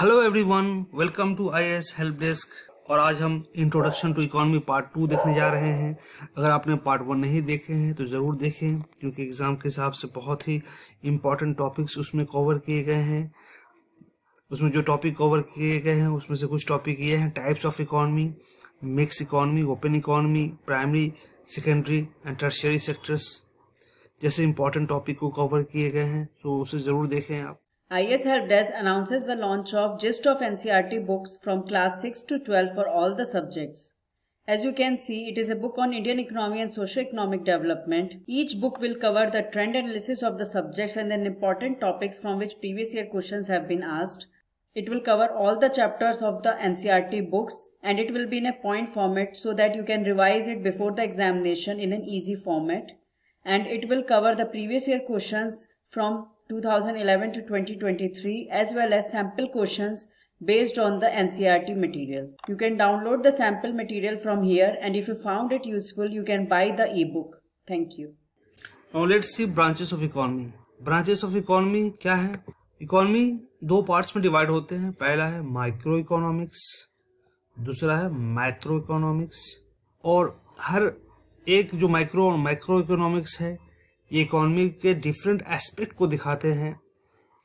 Hello everyone welcome to IAS help desk और आज हम introduction to economy part two देखने जा रहे हैं अगर आपने पार्ट वन नहीं देखे हैं तो ज़रूर देखें क्योंकि एग्ज़ाम के हिसाब से बहुत ही इम्पॉर्टेंट टॉपिक्स उसमें कवर किए गए हैं उसमें जो टॉपिक कवर किए गए हैं उसमें से कुछ टॉपिक ये हैं types of economy mix economy open economy primary secondary and tertiary sectors जैसे इंपॉर्टेंट टॉपिक को कवर किए गए हैं सो तो उसे ज़रूर देखें आप IS Help Desk announces the launch of Gist of NCRT books from class 6 to 12 for all the subjects. As you can see, it is a book on Indian economy and socio-economic development. Each book will cover the trend analysis of the subjects and then important topics from which previous year questions have been asked. It will cover all the chapters of the NCRT books and it will be in a point format so that you can revise it before the examination in an easy format. And it will cover the previous year questions from 2011 to 2023 as well as sample questions based on the NCRT material. You can download the sample material from here and if you found it useful, you can buy the ebook. Thank you. Now let's see branches of economy. Branches of economy kya hai economy do parts mein divide hote hain pehla hai micro economics दूसरा है micro economics और हर एक जो micro और micro economics है ये economy के different aspect को दिखाते हैं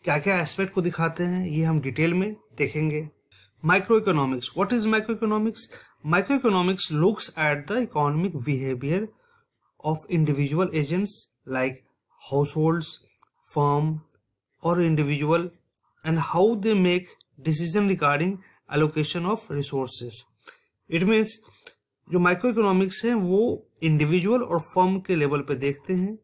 क्या क्या एस्पेक्ट को दिखाते हैं ये हम डिटेल में देखेंगे micro economics what is micro economics micro economics looks at the economic behaviour of individual agents like households firm और individual and how they make decision regarding allocation of resources it means जो micro economics है वो individual और firm के level पे देखते हैं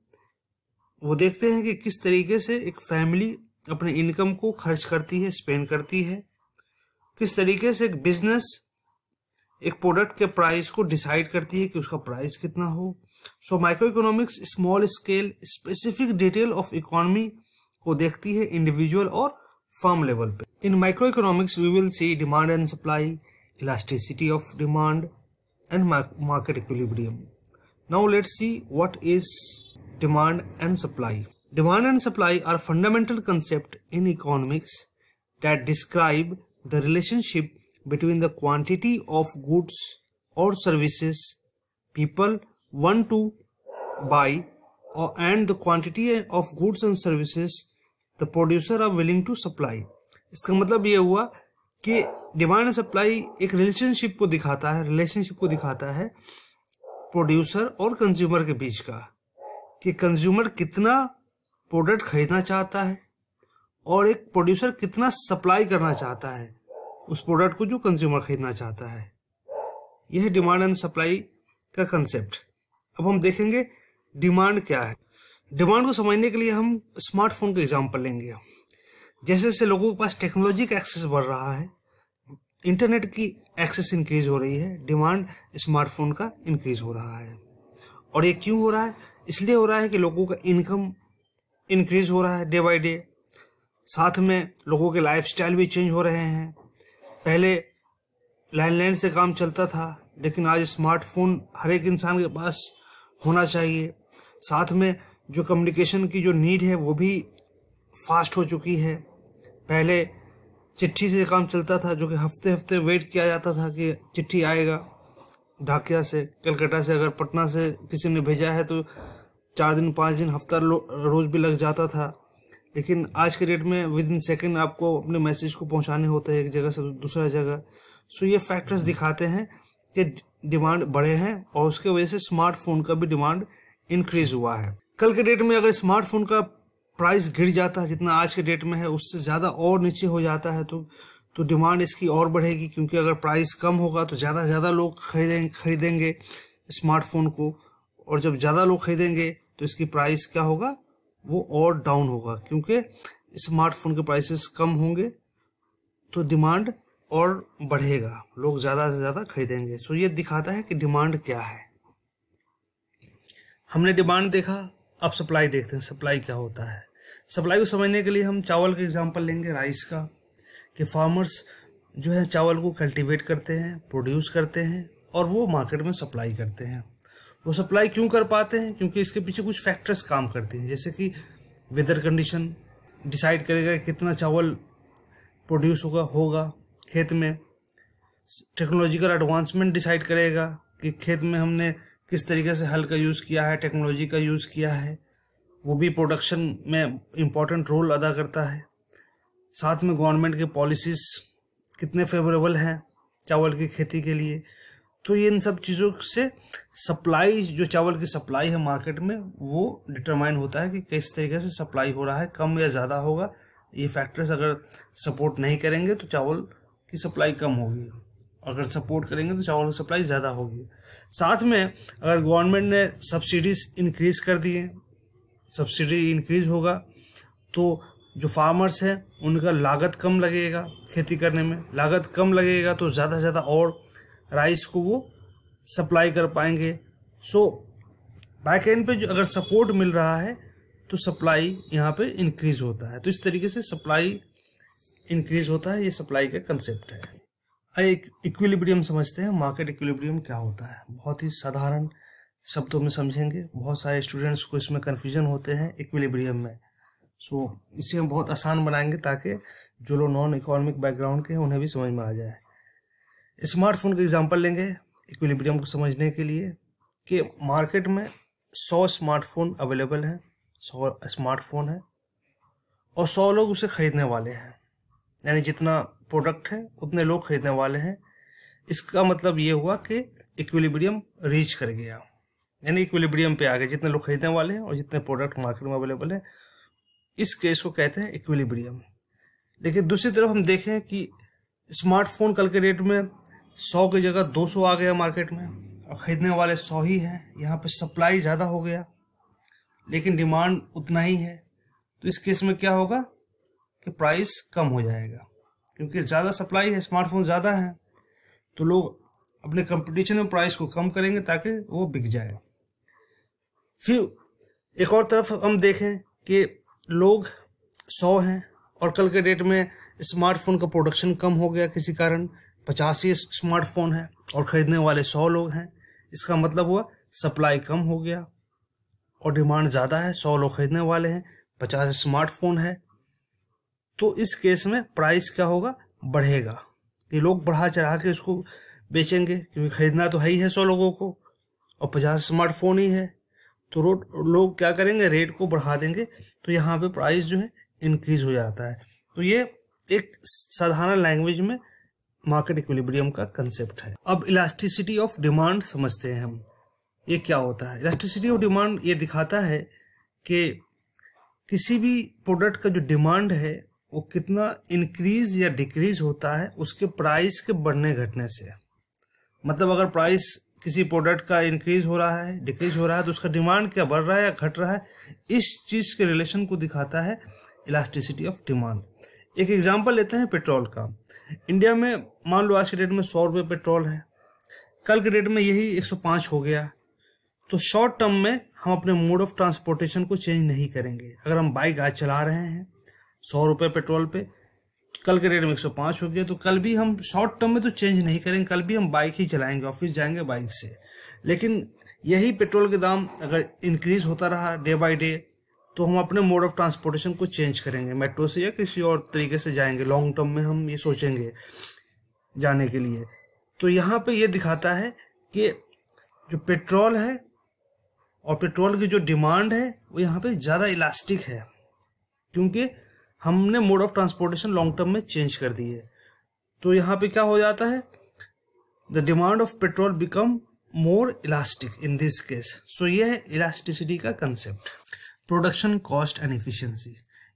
वो देखते हैं कि किस तरीके से एक फैमिली अपने इनकम को खर्च करती है स्पेंड करती है किस तरीके से एक बिजनेस एक प्रोडक्ट के प्राइस को डिसाइड करती है कि उसका प्राइस कितना हो so micro economics small scale specific detail of economy को देखती है इंडिविजुअल और फर्म लेवल पे in micro economics we will see demand and supply elasticity of demand and market equilibrium now let's see what is demand and supply. Demand and supply are fundamental concept in economics that describe the relationship between the quantity of goods or services people want to buy or, and the quantity of goods and services the producer are willing to supply. इसका मतलब ये हुआ कि demand and supply एक relationship को दिखाता है relationship को दिखाता है प्रोड्यूसर और कंज्यूमर के बीच का कि कंज्यूमर कितना प्रोडक्ट खरीदना चाहता है और एक प्रोड्यूसर कितना सप्लाई करना चाहता है उस प्रोडक्ट को जो कंज्यूमर खरीदना चाहता है यह डिमांड एंड सप्लाई का कंसेप्ट अब हम देखेंगे डिमांड क्या है डिमांड को समझने के लिए हम स्मार्टफोन का एग्जाम्पल लेंगे जैसे जैसे लोगों के पास टेक्नोलॉजी का एक्सेस बढ़ रहा है इंटरनेट की एक्सेस इंक्रीज हो रही है डिमांड स्मार्टफोन का इंक्रीज हो रहा है और ये क्यों हो रहा है इसलिए हो रहा है कि लोगों का इनकम इंक्रीज हो रहा है डे बाई डे साथ में लोगों के लाइफ भी चेंज हो रहे हैं पहले लैंडलाइन से काम चलता था लेकिन आज स्मार्टफोन हर एक इंसान के पास होना चाहिए साथ में जो कम्युनिकेशन की जो नीड है वो भी फास्ट हो चुकी है पहले चिट्ठी से काम चलता था जो कि हफ्ते हफ्ते वेट किया जाता था कि चिट्ठी आएगा ढाकिया से कलकत्ता से अगर पटना से किसी ने भेजा है तो चार दिन पाँच दिन हफ्ता रोज़ भी लग जाता था लेकिन आज के डेट में विद इन सेकेंड आपको अपने मैसेज को पहुंचाने होते हैं एक जगह से दूसरा जगह सो ये फैक्टर्स हम्म। दिखाते हैं कि डिमांड बढ़े हैं और उसके वजह से स्मार्टफोन का भी डिमांड इंक्रीज हुआ है कल के डेट में अगर स्मार्टफोन का प्राइस गिर जाता है जितना आज के डेट में है उससे ज़्यादा और नीचे हो जाता है तो तो डिमांड इसकी और बढ़ेगी क्योंकि अगर प्राइस कम होगा तो ज़्यादा से ज़्यादा लोग खरीदें खरीदेंगे स्मार्टफोन को और जब ज़्यादा लोग खरीदेंगे तो इसकी प्राइस क्या होगा वो और डाउन होगा क्योंकि स्मार्टफोन के प्राइसेस कम होंगे तो डिमांड और बढ़ेगा लोग ज़्यादा से ज़्यादा खरीदेंगे सो ये दिखाता है कि डिमांड क्या है हमने डिमांड देखा अब सप्लाई देखते हैं सप्लाई क्या होता है सप्लाई को समझने के लिए हम चावल का एग्जाम्पल लेंगे राइस का कि फार्मर्स जो है चावल को कल्टीवेट करते हैं प्रोड्यूस करते हैं और वो मार्केट में सप्लाई करते हैं वो सप्लाई क्यों कर पाते हैं क्योंकि इसके पीछे कुछ फैक्टर्स काम करते हैं जैसे कि वेदर कंडीशन डिसाइड करेगा कितना चावल प्रोड्यूस होगा होगा खेत में टेक्नोलॉजिकल एडवांसमेंट डिसाइड करेगा कि खेत में हमने किस तरीके से हल का यूज़ किया है टेक्नोलॉजी का यूज़ किया है वो भी प्रोडक्शन में इम्पोर्टेंट रोल अदा करता है साथ में गवर्नमेंट के पॉलिसीज़ कितने फेवरेबल हैं चावल की खेती के लिए तो ये इन सब चीज़ों से सप्लाई जो चावल की सप्लाई है मार्केट में वो डिटरमाइन होता है कि किस तरीके से सप्लाई हो रहा है कम या ज़्यादा होगा ये फैक्टर्स अगर सपोर्ट नहीं करेंगे तो चावल की सप्लाई कम होगी अगर सपोर्ट करेंगे तो चावल की सप्लाई ज़्यादा होगी साथ में अगर गवर्नमेंट ने सब्सिडीज इंक्रीज कर दिए सब्सिडी इंक्रीज होगा तो जो फार्मर्स हैं उनका लागत कम लगेगा खेती करने में लागत कम लगेगा तो ज़्यादा से ज़्यादा और राइस को वो सप्लाई कर पाएंगे सो बैक एंड पे जो अगर सपोर्ट मिल रहा है तो सप्लाई यहाँ पे इंक्रीज होता है तो इस तरीके से सप्लाई इंक्रीज होता है ये सप्लाई का कंसेप्ट है एक इक्विलिब्रियम समझते हैं मार्केट इक्विलिब्रियम क्या होता है बहुत ही साधारण शब्दों में समझेंगे बहुत सारे स्टूडेंट्स को इसमें कन्फ्यूजन होते हैं इक्विलिब्रियम में सो so, इसे हम बहुत आसान बनाएंगे ताकि जो लोग नॉन इकोनॉमिक बैकग्राउंड के हैं उन्हें भी समझ में आ जाए स्मार्टफोन का एग्जांपल लेंगे इक्विलिब्रियम को समझने के लिए कि मार्केट में सौ स्मार्टफोन अवेलेबल हैं सौ स्मार्टफोन है और सौ लोग उसे ख़रीदने वाले हैं यानी जितना प्रोडक्ट है उतने लोग ख़रीदने वाले हैं इसका मतलब ये हुआ कि इक्विलिब्रियम रीच कर गया यानी इक्विलिब्रियम पे आ गए जितने लोग खरीदने वाले हैं और जितने प्रोडक्ट मार्केट में अवेलेबल हैं इस केस को कहते हैं इक्विलिब्रियम लेकिन दूसरी तरफ हम देखें कि स्मार्टफोन कल के डेट में सौ की जगह दो सौ आ गया मार्केट में और ख़रीदने वाले सौ ही हैं यहाँ पर सप्लाई ज़्यादा हो गया लेकिन डिमांड उतना ही है तो इस केस में क्या होगा कि प्राइस कम हो जाएगा क्योंकि ज़्यादा सप्लाई है स्मार्टफोन ज़्यादा है तो लोग अपने कंपटीशन में प्राइस को कम करेंगे ताकि वो बिक जाए फिर एक और तरफ हम देखें कि लोग सौ हैं और कल के डेट में स्मार्टफोन का प्रोडक्शन कम हो गया किसी कारण पचासी स्मार्टफोन है और ख़रीदने वाले सौ लोग हैं इसका मतलब हुआ सप्लाई कम हो गया और डिमांड ज़्यादा है सौ लोग ख़रीदने वाले हैं पचास स्मार्टफोन है तो इस केस में प्राइस क्या होगा बढ़ेगा ये लोग बढ़ा चढ़ा के उसको बेचेंगे क्योंकि ख़रीदना तो है ही है सौ लोगों को और पचास स्मार्टफोन ही है तो रोड लोग क्या करेंगे रेट को बढ़ा देंगे तो यहाँ पे प्राइस जो है इंक्रीज हो जाता है तो ये एक साधारण लैंग्वेज में मार्केट इक्विलिब्रियम का कंसेप्ट है अब इलास्टिसिटी ऑफ डिमांड समझते हैं हम ये क्या होता है इलास्टिसिटी ऑफ डिमांड ये दिखाता है कि किसी भी प्रोडक्ट का जो डिमांड है वो कितना इंक्रीज या डिक्रीज होता है उसके प्राइस के बढ़ने घटने से मतलब अगर प्राइस किसी प्रोडक्ट का इंक्रीज हो रहा है डिक्रीज हो रहा है तो उसका डिमांड क्या बढ़ रहा है या घट रहा है इस चीज़ के रिलेशन को दिखाता है इलास्टिसिटी ऑफ डिमांड एक एग्जाम्पल लेते हैं पेट्रोल का इंडिया में मान लो आज के डेट में सौ रुपये पेट्रोल है कल के डेट में यही एक सौ पाँच हो गया तो शॉर्ट टर्म में हम अपने मोड ऑफ ट्रांसपोर्टेशन को चेंज नहीं करेंगे अगर हम बाइक आज चला रहे हैं सौ रुपये पेट्रोल पे कल के डेट में एक सौ पाँच हो गया तो कल भी हम शॉर्ट टर्म में तो चेंज नहीं करेंगे कल भी हम बाइक ही चलाएंगे ऑफिस जाएंगे बाइक से लेकिन यही पेट्रोल के दाम अगर इंक्रीज होता रहा डे बाई डे तो हम अपने मोड ऑफ ट्रांसपोर्टेशन को चेंज करेंगे मेट्रो से या किसी और तरीके से जाएंगे लॉन्ग टर्म में हम ये सोचेंगे जाने के लिए तो यहाँ पे ये दिखाता है कि जो पेट्रोल है और पेट्रोल की जो डिमांड है वो यहाँ पे ज़्यादा इलास्टिक है क्योंकि हमने mode of transportation long term में चेंज कर दी है तो यहाँ पे क्या हो जाता है the demand of petrol become more elastic in this case so ये है इलास्टिसिटी का concept production cost and efficiency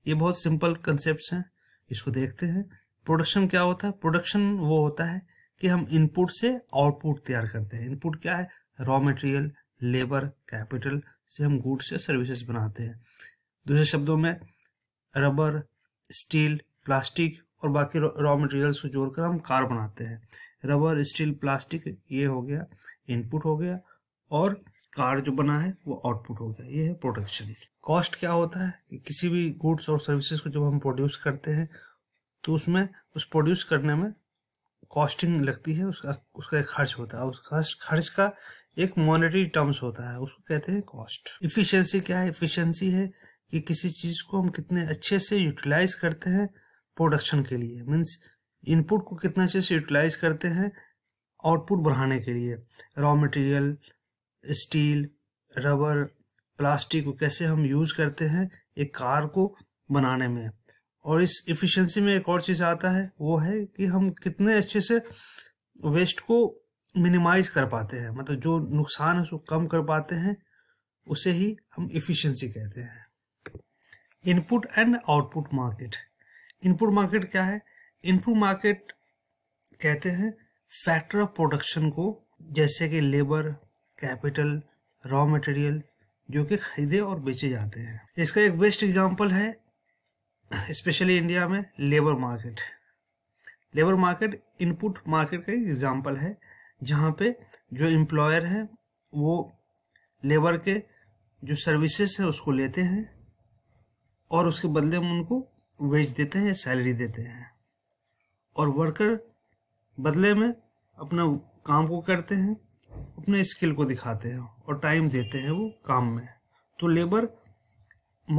ये बहुत सिंपल कंसेप्ट हैं इसको देखते हैं प्रोडक्शन क्या होता है प्रोडक्शन वो होता है कि हम इनपुट से आउटपुट तैयार करते हैं इनपुट क्या है रॉ मटेरियल लेबर कैपिटल से हम गुड्स या सर्विसेज बनाते हैं दूसरे शब्दों में रबर स्टील प्लास्टिक और बाकी रॉ मटेरियल्स को जोड़कर हम कार बनाते हैं रबर स्टील प्लास्टिक ये हो गया इनपुट हो गया और कार्ड जो बना है वो आउटपुट हो गया ये है प्रोडक्शन कॉस्ट क्या होता है कि किसी भी गुड्स और सर्विसेज को जब हम प्रोड्यूस करते हैं तो उसमें उस प्रोड्यूस करने में कॉस्टिंग लगती है उसका उसका एक खर्च होता है उस खर्च खर्च का एक मॉनेटरी टर्म्स होता है उसको कहते हैं कॉस्ट इफिशियंसी क्या है इफिशियंसी है कि किसी चीज़ को हम कितने अच्छे से यूटिलाइज करते हैं प्रोडक्शन के लिए मीन्स इनपुट को कितने अच्छे से यूटिलाइज करते हैं आउटपुट बढ़ाने के लिए raw material steel rubber plastic को कैसे हम यूज़ करते हैं एक कार को बनाने में और इस इफिशेंसी में एक और चीज़ आता है वो है कि हम कितने अच्छे से वेस्ट को मिनिमाइज कर पाते हैं मतलब जो नुकसान है उसको कम कर पाते हैं उसे ही हम इफिशेंसी कहते हैं input and output market input market क्या है इनपुट मार्केट कहते हैं फैक्टर ऑफ प्रोडक्शन को जैसे कि लेबर कैपिटल रॉ मटेरियल जो कि खरीदे और बेचे जाते हैं इसका एक बेस्ट एग्जांपल है स्पेशली इंडिया में labour market labour market input market का एक एग्जांपल है जहाँ पे जो एम्प्लॉयर हैं वो लेबर के जो सर्विसेज हैं उसको लेते हैं और उसके बदले में उनको वेज देते हैं सैलरी देते हैं और वर्कर बदले में अपना काम को करते हैं अपने स्किल को दिखाते हैं और टाइम देते हैं वो काम में तो लेबर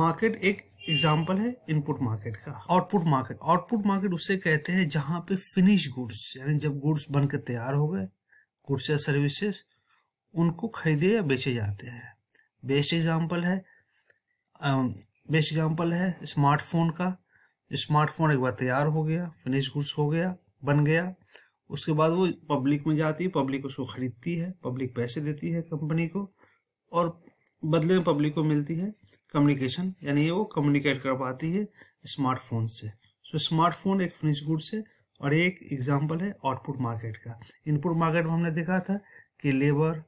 मार्केट एक एग्जाम्पल है इनपुट मार्केट का आउटपुट मार्केट आउटपुट मार्केट उसे कहते हैं जहाँ पे फिनिश गुड्स यानी जब गुड्स बनकर तैयार हो गए गुड्स या सर्विसेज उनको खरीदे या बेचे जाते हैं बेस्ट एग्जाम्पल है बेस्ट एग्जाम्पल है स्मार्टफोन का स्मार्टफोन एक बार तैयार हो गया फिनिश गुड्स हो गया बन गया उसके बाद वो पब्लिक में जाती है पब्लिक उसको खरीदती है पब्लिक पैसे देती है कंपनी को और बदले में पब्लिक को मिलती है कम्युनिकेशन यानी वो कम्युनिकेट कर पाती है स्मार्टफोन से सो so, स्मार्टफोन एक फिनिश गुड्स है और एक एग्जाम्पल है आउटपुट मार्केट का इनपुट मार्केट में हमने देखा था कि लेबर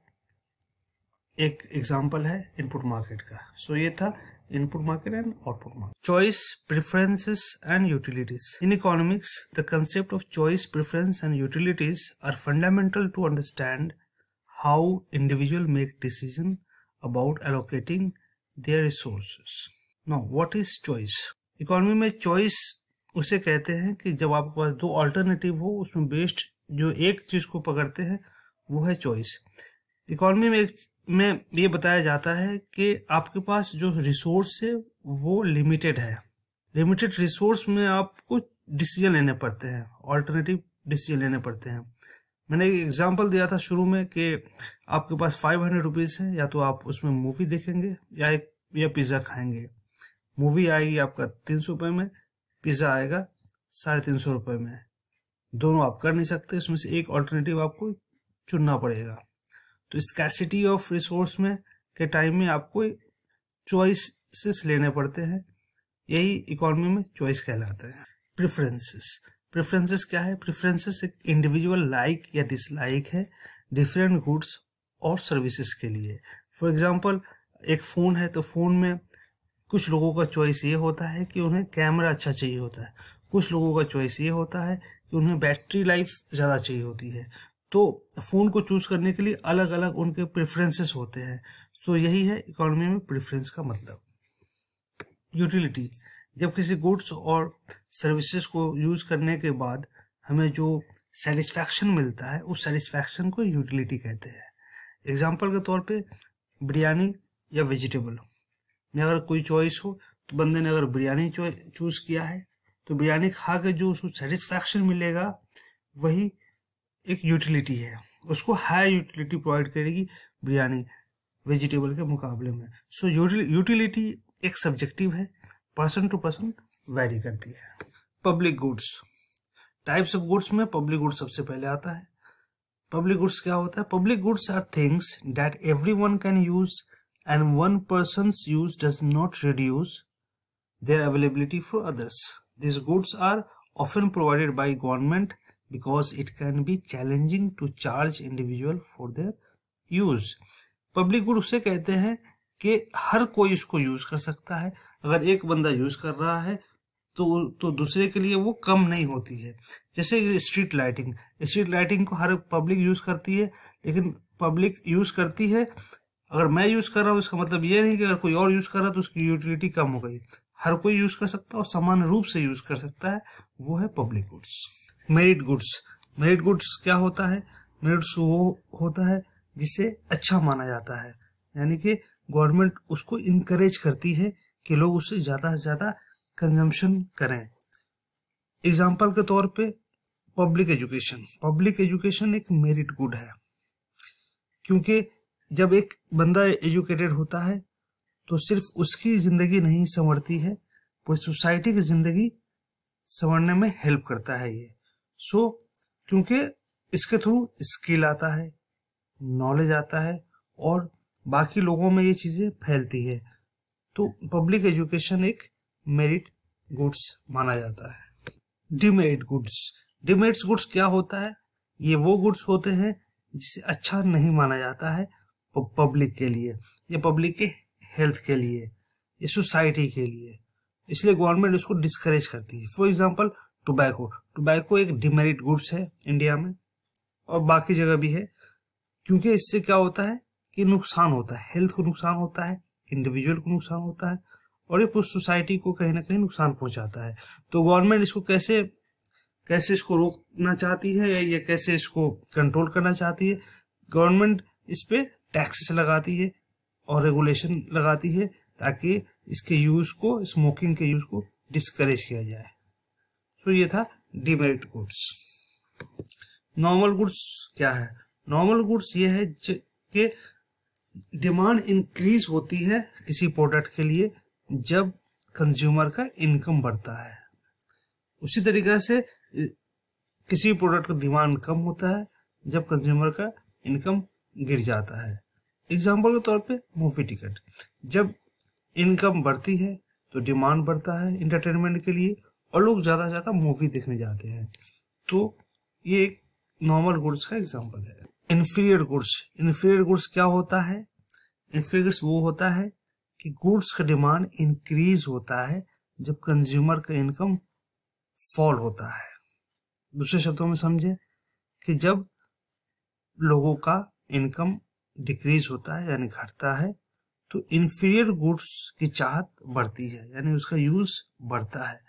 एक एग्जाम्पल है इनपुट मार्केट का सो so, ये था input market and output market. Choice, preferences and utilities. In economics, the concept of choice, preference and utilities are fundamental to understand how individual make decision about allocating their resources. Now, what is choice? economy mein choice use kehte hain ki jab आपके paas do alternative ho usme best jo ek cheez ko pakadte hain wo hai choice economy में में ये बताया जाता है कि आपके पास जो रिसोर्स है वो लिमिटेड है लिमिटेड रिसोर्स में आपको डिसीजन लेने पड़ते हैं ऑल्टरनेटिव डिसीजन लेने पड़ते हैं मैंने एक एग्जाम्पल दिया था शुरू में कि आपके पास फाइव हंड्रेड रुपीज़ है या तो आप उसमें मूवी देखेंगे या एक या पिज़्ज़ा खाएंगे मूवी आएगी आपका तीन सौ रुपये में पिज़्ज़ा आएगा साढ़े तीन सौ रुपये में दोनों आप कर नहीं सकते उसमें से एक ऑल्टरनेटिव आपको चुनना पड़ेगा तो स्कैसिटी ऑफ रिसोर्स में के टाइम में आपको चॉइसेस लेने पड़ते हैं यही इकोनॉमी में चॉइस कहलाता है प्रेफरेंसेस प्रेफरेंसेस क्या है प्रेफरेंसेस एक इंडिविजुअल लाइक या डिसलाइक है डिफरेंट गुड्स और सर्विसेज के लिए फॉर एग्जांपल एक फ़ोन है तो फ़ोन में कुछ लोगों का चॉइस ये होता है कि उन्हें कैमरा अच्छा चाहिए होता है कुछ लोगों का चॉइस ये होता है कि उन्हें बैटरी लाइफ ज़्यादा चाहिए होती है तो फ़ोन को चूज़ करने के लिए अलग अलग उनके प्रेफरेंसेस होते हैं तो यही है इकोनॉमी में प्रेफरेंस का मतलब यूटिलिटी जब किसी गुड्स और सर्विसेज को यूज़ करने के बाद हमें जो सेटिस्फैक्शन मिलता है उस सेटिस्फैक्शन को यूटिलिटी कहते हैं एग्जाम्पल के तौर पे बिरयानी या वेजिटेबल में अगर कोई चॉइस हो तो बंदे ने अगर बिरयानी चूज़ किया है तो बिरयानी खा के जो उसको सेटिस्फैक्शन मिलेगा वही एक यूटिलिटी है उसको हाई यूटिलिटी प्रोवाइड करेगी बिरयानी वेजिटेबल के मुकाबले में सो यूटिलिटी एक सब्जेक्टिव है पर्सन टू पर्सन वेरी करती है public goods types of goods में पब्लिक गुड्स सबसे पहले आता है पब्लिक गुड्स क्या होता है public goods are things that everyone can use and one person use does not reduce their availability for others this goods are often provided by government because it can be challenging to charge individual for their use. Public good उसे कहते हैं कि हर कोई इसको use कर सकता है अगर एक बंदा यूज कर रहा है तो तो दूसरे के लिए वो कम नहीं होती है जैसे स्ट्रीट लाइटिंग स्ट्रीट लाइटिंग को हर पब्लिक यूज करती है लेकिन पब्लिक यूज करती है अगर मैं यूज कर रहा हूँ इसका मतलब ये नहीं कि अगर कोई और यूज कर रहा है तो उसकी यूटिलिटी कम हो गई हर कोई यूज कर सकता है और समान रूप से यूज कर सकता है वो है public goods merit goods merit goods क्या होता है मेरिट्स वो होता है जिसे अच्छा माना जाता है यानी कि गवर्नमेंट उसको इनक्रेज करती है कि लोग उससे ज़्यादा से ज़्यादा कंजम्पशन करें एग्जाम्पल के तौर पे पब्लिक एजुकेशन पब्लिक एजुकेशन एक मेरिट गुड है क्योंकि जब एक बंदा एजुकेटेड होता है तो सिर्फ उसकी ज़िंदगी नहीं संवरती है पूरी सोसाइटी की ज़िंदगी संवरने में हेल्प करता है ये सो so, क्योंकि इसके थ्रू स्किल आता है नॉलेज आता है और बाकी लोगों में ये चीज़ें फैलती है तो पब्लिक एजुकेशन एक मेरिट गुड्स माना जाता है डिमेरिट गुड्स डिमेरिट्स गुड्स क्या होता है ये वो गुड्स होते हैं जिसे अच्छा नहीं माना जाता है पब्लिक के लिए या पब्लिक के हेल्थ के लिए या सोसाइटी के लिए इसलिए गवर्नमेंट उसको डिस्करेज करती है फॉर एग्जाम्पल टोबैको टोबैको एक डिमेरिट गुड्स है इंडिया में और बाकी जगह भी है क्योंकि इससे क्या होता है कि नुकसान होता है हेल्थ को नुकसान होता है इंडिविजुअल को नुकसान होता है और ये पूरी सोसाइटी को कहीं ना कहीं नुकसान पहुंचाता है तो गवर्नमेंट इसको कैसे कैसे इसको रोकना चाहती है या कैसे इसको कंट्रोल करना चाहती है गवर्नमेंट इस पर टैक्सेस लगाती है और रेगुलेशन लगाती है ताकि इसके यूज़ को स्मोकिंग के यूज़ को डिस्करेज किया जाए तो ये था डिमेरिट गुड्स नॉर्मल गुड्स क्या है नॉर्मल गुड्स ये है कि डिमांड इंक्रीज होती है किसी प्रोडक्ट के लिए जब कंज्यूमर का इनकम बढ़ता है उसी तरीके से किसी प्रोडक्ट का डिमांड कम होता है जब कंज्यूमर का इनकम गिर जाता है एग्जाम्पल के तौर पे मूवी टिकट जब इनकम बढ़ती है तो डिमांड बढ़ता है इंटरटेनमेंट के लिए और लोग ज़्यादा से ज़्यादा मूवी देखने जाते हैं तो ये एक नॉर्मल गुड्स का एग्जाम्पल है इन्फीरियर गुड्स इन्फीरियर गुड्स क्या होता है इन्फीरियर गुड्स वो होता है कि गुड्स का डिमांड इंक्रीज होता है जब कंज्यूमर का इनकम फॉल होता है दूसरे शब्दों में समझे कि जब लोगों का इनकम डिक्रीज होता है यानी घटता है तो इन्फीरियर गुड्स की चाहत बढ़ती है यानी उसका यूज बढ़ता है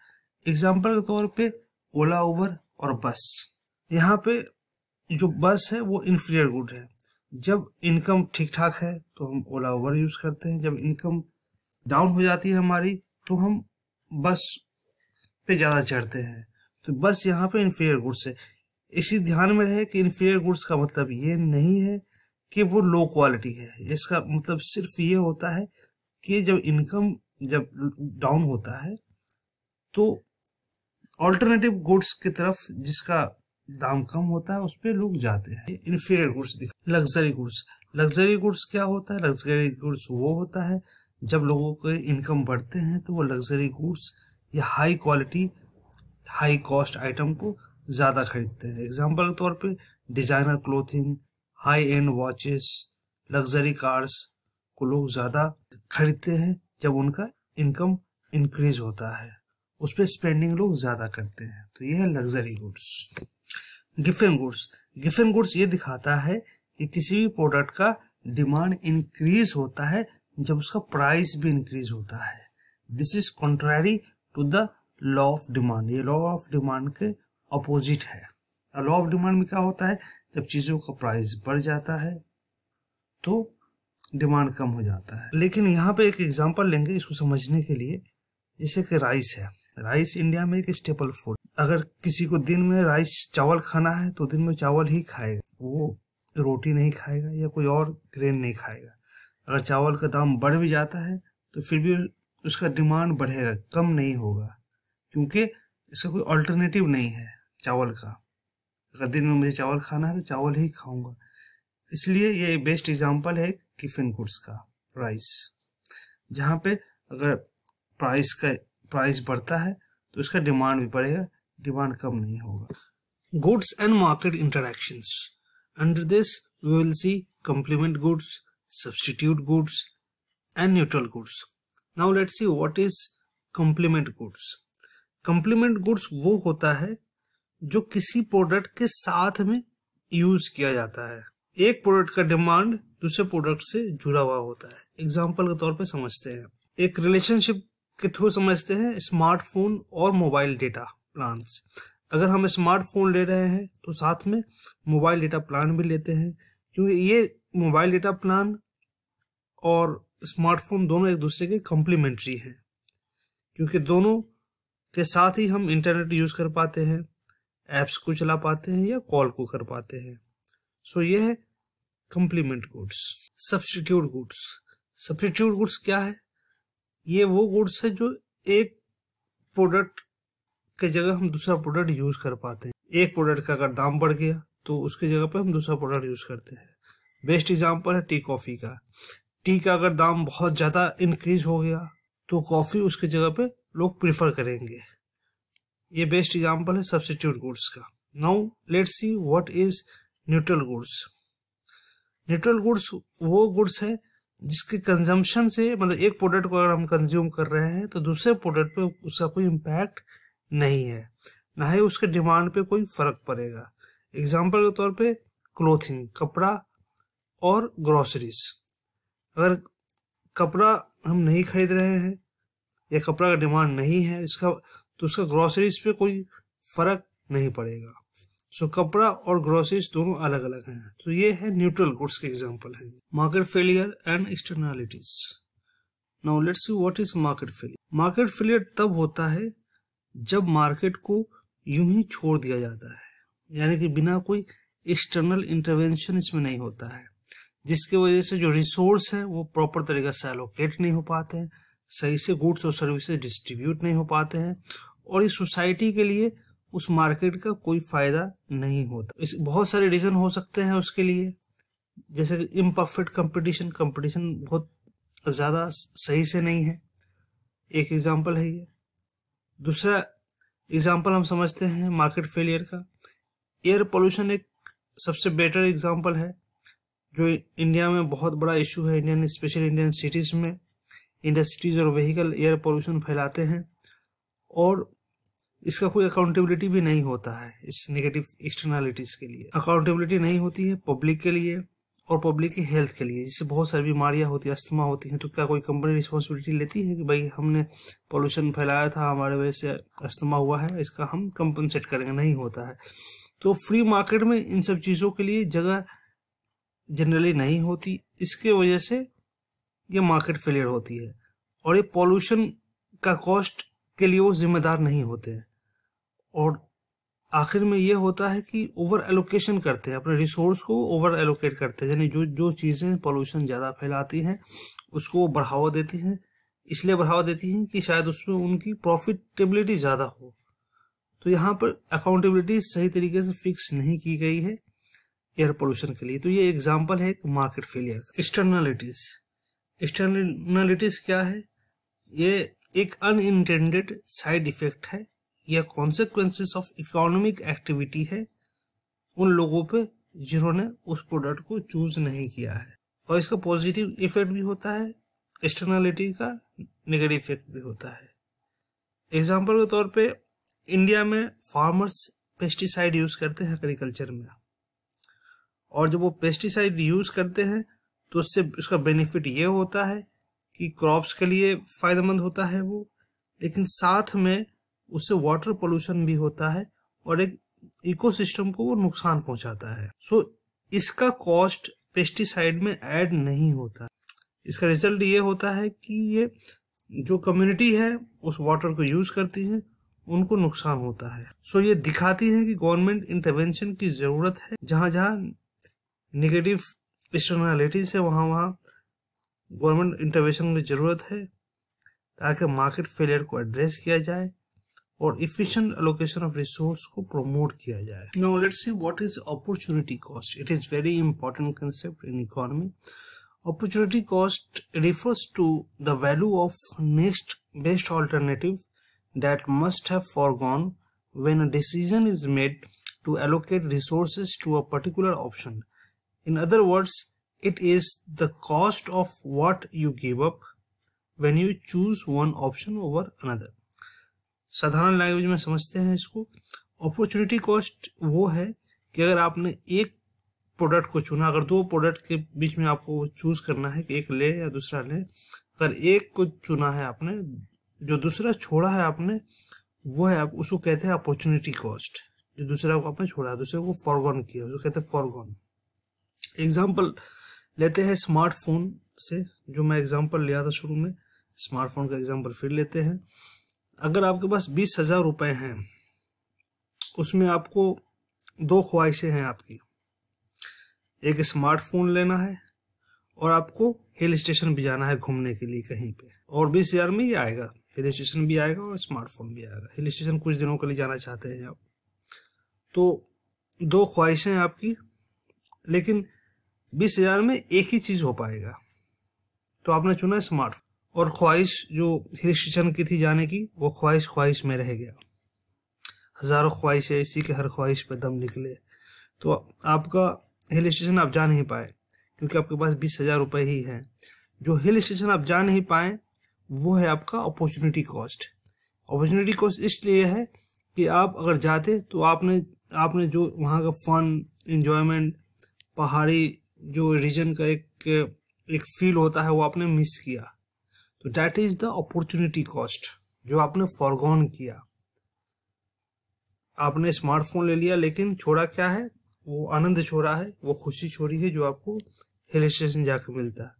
एग्जाम्पल के तौर पे ओला उबर और बस यहाँ पे जो बस है वो इन्फीरियर गुड है जब इनकम ठीक ठाक है तो हम ओला उबर यूज करते हैं जब इनकम डाउन हो जाती है हमारी तो हम बस पे ज़्यादा चढ़ते हैं तो बस यहाँ पे इन्फीरियर गुड्स है इसी ध्यान में रहे कि इन्फीरियर गुड्स का मतलब ये नहीं है कि वो लो क्वालिटी है इसका मतलब सिर्फ ये होता है कि जब इनकम जब डाउन होता है तो ऑल्टरनेटिव गुड्स की तरफ जिसका दाम कम होता है उस पर लोग जाते हैं inferior goods luxury goods luxury goods क्या होता है लग्जरी गुड्स वो होता है जब लोगों के इनकम बढ़ते हैं तो वो लग्जरी गुड्स या high quality high cost item को ज़्यादा खरीदते हैं एग्जाम्पल के तौर पर designer clothing high end watches luxury cars को लोग ज़्यादा खरीदते हैं जब उनका इनकम इंक्रीज होता है उस पर स्पेंडिंग लोग ज़्यादा करते हैं तो ये है luxury goods Giffen goods Giffen goods ये दिखाता है कि किसी भी प्रोडक्ट का डिमांड इंक्रीज होता है जब उसका प्राइस भी इंक्रीज होता है this is contrary to the law of demand ये लॉ ऑफ डिमांड के अपोजिट है लॉ ऑफ डिमांड में क्या होता है जब चीज़ों का प्राइस बढ़ जाता है तो डिमांड कम हो जाता है लेकिन यहाँ पे एक एग्जांपल लेंगे इसको समझने के लिए जैसे कि राइस है राइस इंडिया में एक स्टेपल फूड अगर किसी को दिन में राइस चावल खाना है तो दिन में चावल ही खाएगा वो रोटी नहीं खाएगा या कोई और ग्रेन नहीं खाएगा अगर चावल का दाम बढ़ भी जाता है तो फिर भी उसका डिमांड बढ़ेगा कम नहीं होगा क्योंकि इसका कोई अल्टरनेटिव नहीं है चावल का अगर दिन में मुझे चावल खाना है तो चावल ही खाऊंगा इसलिए ये बेस्ट एग्जाम्पल है किफिन गुड्स का राइस जहाँ पे अगर प्राइस का प्राइस बढ़ता है तो इसका डिमांड भी बढ़ेगा डिमांड कम नहीं होगा goods and market interaction under this we will see complement goods substitute goods and neutral goods now let see what is complement goods complement goods वो होता है जो किसी प्रोडक्ट के साथ में यूज किया जाता है एक प्रोडक्ट का डिमांड दूसरे प्रोडक्ट से जुड़ा हुआ होता है एग्जाम्पल के तौर पे समझते हैं एक रिलेशनशिप के थ्रू समझते हैं स्मार्टफोन और मोबाइल डेटा प्लान अगर हम स्मार्टफोन ले रहे हैं तो साथ में मोबाइल डेटा प्लान भी लेते हैं क्योंकि ये मोबाइल डेटा प्लान और स्मार्टफोन दोनों एक दूसरे के कॉम्प्लीमेंट्री हैं क्योंकि दोनों के साथ ही हम इंटरनेट यूज कर पाते हैं ऐप्स को चला पाते हैं या कॉल को कर पाते हैं सो so, है complement goods substitute goods substitute goods क्या है ये वो गुड्स है जो एक प्रोडक्ट के जगह हम दूसरा प्रोडक्ट यूज कर पाते हैं एक प्रोडक्ट का अगर दाम बढ़ गया तो उसकी जगह पर हम दूसरा प्रोडक्ट यूज करते हैं बेस्ट एग्जाम्पल है टी कॉफी का टी का अगर दाम बहुत ज्यादा इंक्रीज हो गया तो कॉफी उसकी जगह पे लोग प्रिफर करेंगे ये बेस्ट एग्जाम्पल है सब्सिट्यूट गुड्स का now let see what is neutral goods neutral goods वो गुड्स है जिसके कंजम्पशन से मतलब एक प्रोडक्ट को अगर हम कंज्यूम कर रहे हैं तो दूसरे प्रोडक्ट पे उसका कोई इम्पैक्ट नहीं है ना ही उसके डिमांड पे कोई फर्क पड़ेगा एग्जाम्पल के तौर पे क्लोथिंग कपड़ा और ग्रॉसरीज अगर कपड़ा हम नहीं खरीद रहे हैं या कपड़ा का डिमांड नहीं है इसका तो उसका ग्रॉसरीज पे कोई फर्क नहीं पड़ेगा सो कपड़ा और ग्रोसरीज दोनों अलग अलग हैं तो ये है न्यूट्रल गुड्स के एग्जाम्पल है market failure and externalities now let's see what is market failure market failure तब होता है जब मार्केट को यूं ही छोड़ दिया जाता है यानी कि बिना कोई एक्सटर्नल इंटरवेंशन इसमें नहीं होता है जिसकी वजह से जो रिसोर्स हैं वो प्रॉपर तरीके से एलोकेट नहीं हो पाते हैं सही से गुड्स और सर्विसेज डिस्ट्रीब्यूट नहीं हो पाते हैं और ये सोसाइटी के लिए उस मार्केट का कोई फायदा नहीं होता इस बहुत सारे रीजन हो सकते हैं उसके लिए जैसे इम्परफेक्ट कंपटीशन कंपटीशन बहुत ज़्यादा सही से नहीं है एक एग्जाम्पल है ये दूसरा एग्जाम्पल हम समझते हैं मार्केट फेलियर का एयर पोल्यूशन एक सबसे बेटर एग्जाम्पल है जो इंडिया में बहुत बड़ा इशू है इंडियन स्पेशल इंडियन सिटीज़ में इंडस्ट्रीज और व्हीकल एयर पोल्यूशन फैलाते हैं और इसका कोई अकाउंटेबिलिटी भी नहीं होता है इस नेगेटिव एक्सटर्नलिटीज के लिए अकाउंटेबिलिटी नहीं होती है पब्लिक के लिए और पब्लिक की हेल्थ के लिए जिससे बहुत सारी बीमारियां होती है अस्थमा होती है तो क्या कोई कंपनी रिस्पॉन्सिबिलिटी लेती है कि भाई हमने पॉल्यूशन फैलाया था हमारे वजह से अस्थमा हुआ है इसका हम कंपनसेट करेंगे नहीं होता है तो फ्री मार्केट में इन सब चीज़ों के लिए जगह जनरली नहीं होती इसके वजह से ये मार्केट फेलियर होती है और ये पॉल्यूशन का कॉस्ट के लिए वो जिम्मेदार नहीं होते हैं और आखिर में ये होता है कि ओवर एलोकेशन करते हैं अपने रिसोर्स को ओवर एलोकेट करते हैं यानी जो जो चीज़ें पोल्यूशन ज़्यादा फैलाती हैं उसको वो बढ़ावा देती हैं इसलिए बढ़ावा देती हैं कि शायद उसमें उनकी प्रॉफिटेबिलिटी ज़्यादा हो तो यहाँ पर अकाउंटेबिलिटी सही तरीके से फिक्स नहीं की गई है एयर पोल्यूशन के लिए तो ये एग्जाम्पल है मार्केट फेलियर एक्सटर्नलिटीज एक्सटर्नलिटीज क्या है ये एक अनइंटेंडेड साइड इफेक्ट है या कॉन्सिक्वेंसेस ऑफ इकोनॉमिक एक्टिविटी है उन लोगों पे जिन्होंने उस प्रोडक्ट को चूज नहीं किया है और इसका पॉजिटिव इफेक्ट भी होता है एक्सटर्नलिटी का नेगेटिव इफेक्ट भी होता है एग्जाम्पल के तौर पे इंडिया में फार्मर्स पेस्टिसाइड यूज करते हैं एग्रीकल्चर में और जब वो पेस्टिसाइड यूज करते हैं तो उससे उसका बेनिफिट ये होता है कि क्रॉप्स के लिए फायदेमंद होता है वो लेकिन साथ में उससे वाटर पोल्यूशन भी होता है और एक इकोसिस्टम को वो नुकसान पहुंचाता है सो so, इसका कॉस्ट पेस्टिसाइड में ऐड नहीं होता इसका रिजल्ट ये होता है कि ये जो कम्युनिटी है उस वाटर को यूज करती है उनको नुकसान होता है सो so, ये दिखाती है कि गवर्नमेंट इंटरवेंशन की जरूरत है जहां जहां निगेटिव एक्सटर्नलिटीज है वहां वहां गवर्नमेंट इंटरवेंशन की जरूरत है ताकि मार्केट फेलियर को एड्रेस किया जाए Or efficient allocation of resource to promote. किया जाए now let's see what is opportunity cost it is very important concept opportunity cost refers to the value of next best alternative that must have foregone when a decision is made to allocate resources to a particular option in other words it is the cost of what you give up when you choose one option over another साधारण language में समझते हैं इसको opportunity cost वो है कि अगर आपने एक प्रोडक्ट को चुना अगर दो प्रोडक्ट के बीच में आपको चूज करना है कि एक ले या दूसरा ले अगर एक को चुना है आपने जो दूसरा छोड़ा है आपने वो है आप उसको कहते हैं अपॉर्चुनिटी कॉस्ट जो दूसरा को आपने छोड़ा है दूसरे को फॉरगॉन किया उसको कहते हैं फॉरगॉन एग्जाम्पल लेते हैं स्मार्टफोन से जो मैं एग्जाम्पल लिया था शुरू में स्मार्टफोन का एग्जाम्पल फिर लेते हैं अगर आपके पास बीस हज़ार रुपए हैं उसमें आपको दो ख्वाहिशें हैं आपकी एक स्मार्टफोन लेना है और आपको हिल स्टेशन भी जाना है घूमने के लिए कहीं पे और बीस हज़ार में ही आएगा हिल स्टेशन भी आएगा और स्मार्टफोन भी आएगा हिल स्टेशन कुछ दिनों के लिए जाना चाहते हैं आप तो दो ख्वाहिशें हैं आपकी लेकिन बीस हज़ार में एक ही चीज़ हो पाएगा तो आपने चुना स्मार्टफोन और ख्वाहिश जो हिल स्टेशन की थी जाने की वो ख्वाहिश ख्वाहिश में रह गया हज़ारों ख्वाहिशें इसी के हर ख्वाहिश पर दम निकले तो आपका हिल स्टेशन आप जा नहीं पाए क्योंकि आपके पास बीस हज़ार रुपये ही हैं जो हिल स्टेशन आप जा नहीं पाए वो है आपका अपॉर्चुनिटी कॉस्ट अपॉर्चुनिटी कॉस्ट इसलिए है कि आप अगर जाते तो आपने आपने जो वहाँ का फन इन्जॉयमेंट पहाड़ी जो रीजन का एक एक फील होता है वो आपने मिस किया तो that is the opportunity cost जो आपने फॉरगॉन किया आपने स्मार्टफोन ले लिया लेकिन छोड़ा क्या है वो आनंद छोड़ा है वो खुशी छोड़ी है जो आपको हिल स्टेशन जाकर मिलता है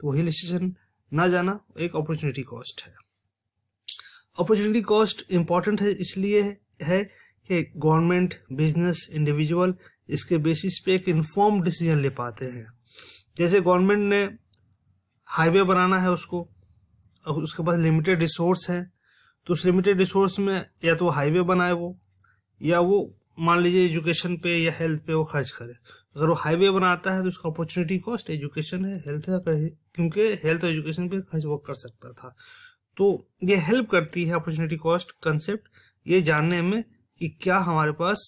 तो हिल स्टेशन ना जाना एक अपॉर्चुनिटी कॉस्ट है अपॉर्चुनिटी कॉस्ट इम्पॉर्टेंट है इसलिए है कि गवर्नमेंट बिजनेस इंडिविजुअल इसके बेसिस पे एक इन्फॉर्म डिसीजन ले पाते हैं जैसे गवर्नमेंट ने हाईवे बनाना है उसको अब उसके पास लिमिटेड रिसोर्स है तो उस लिमिटेड रिसोर्स में या तो हाईवे बनाए वो या वो मान लीजिए एजुकेशन पे या हेल्थ पे वो खर्च करे अगर वो हाईवे बनाता है तो उसका अपॉर्चुनिटी कॉस्ट एजुकेशन है हेल्थ है क्योंकि हेल्थ एजुकेशन पे खर्च वो कर सकता था तो ये हेल्प करती है अपॉर्चुनिटी कॉस्ट कंसेप्ट ये जानने में कि क्या हमारे पास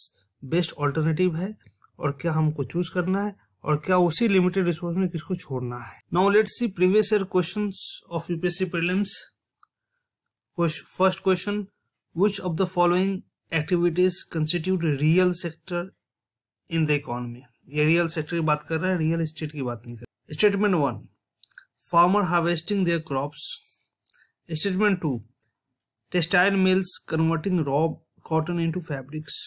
बेस्ट ऑल्टरनेटिव है और क्या हमको चूज करना है और क्या उसी लिमिटेड रिसोर्स में किसको छोड़ना है now let's see previous year question of UPSC prelims first question which of the following activities constitute real sector in the economy ये रियल सेक्टर की बात कर रहे हैं रियल स्टेट की बात नहीं कर रहे statement one farmer harvesting their crops statement two textile mills converting raw cotton into fabrics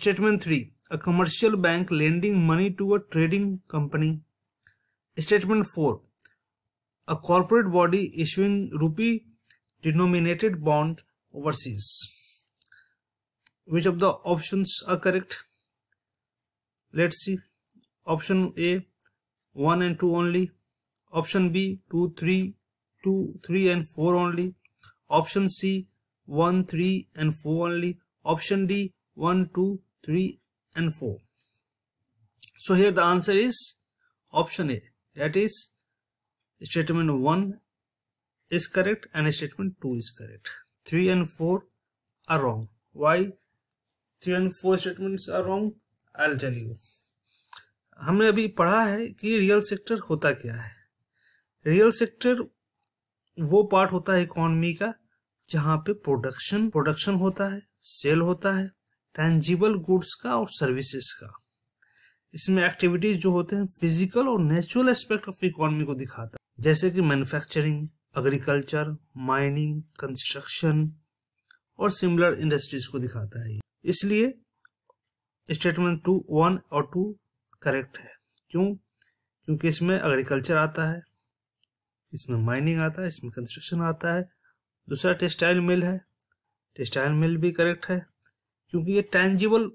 statement three a commercial bank lending money to a trading company. Statement 4. A corporate body issuing rupee denominated bond overseas. Which of the options are correct? Let's see. Option A 1 and 2 only. Option B 2 3 2 3 and 4 only. Option C 1 3 and 4 only. Option D 1 2 3 and 4. So here the answer is option A that is statement 1 is correct and statement 2 is correct. 3 and 4 are wrong. Why 3 and 4 statements are wrong? I'll tell you. हमने अभी पढ़ा है कि real sector होता क्या है real sector वो part होता है इकोनॉमी का जहाँ पे प्रोडक्शन प्रोडक्शन होता है सेल होता है टेंजिबल गुड्स का और सर्विसेज का इसमें एक्टिविटीज जो होते हैं फिजिकल और नेचुरल एस्पेक्ट ऑफ इकोनॉमी को दिखाता है जैसे कि मैन्युफैक्चरिंग एग्रीकल्चर माइनिंग कंस्ट्रक्शन और सिमिलर इंडस्ट्रीज को दिखाता है इसलिए स्टेटमेंट टू वन और टू करेक्ट है क्यों क्योंकि इसमें एग्रीकल्चर आता है इसमें माइनिंग आता है इसमें कंस्ट्रक्शन आता है दूसरा टेक्सटाइल मिल है टेक्सटाइल मिल भी करेक्ट है क्योंकि ये टेंजिबल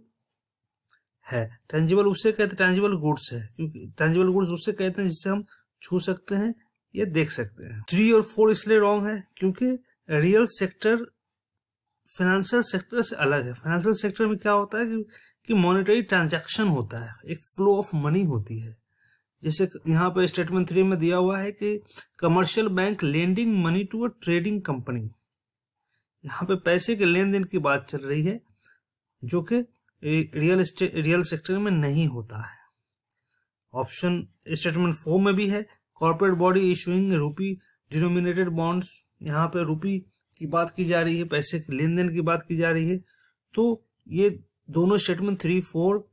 है टेंजिबल उसे कहते हैं टेंजिबल गुड्स है क्योंकि टेंजिबल गुड्स उससे कहते हैं जिससे हम छू सकते हैं या देख सकते हैं थ्री और फोर इसलिए रॉन्ग है क्योंकि रियल सेक्टर फाइनेंशियल सेक्टर से अलग है फाइनेंशियल सेक्टर में क्या होता है कि, कि मॉनेटरी ट्रांजैक्शन होता है एक फ्लो ऑफ मनी होती है जैसे यहाँ पे स्टेटमेंट थ्री में दिया हुआ है कि commercial bank lending money to a trading company यहाँ पे पैसे के लेन देन की बात चल रही है जो कि रियल स्टेट रियल सेक्टर में नहीं होता है ऑप्शन स्टेटमेंट फोर में भी है corporate body issuing rupee denominated bonds यहाँ पे रूपी की बात की जा रही है पैसे के लेन देन की बात की जा रही है तो ये दोनों स्टेटमेंट थ्री फोर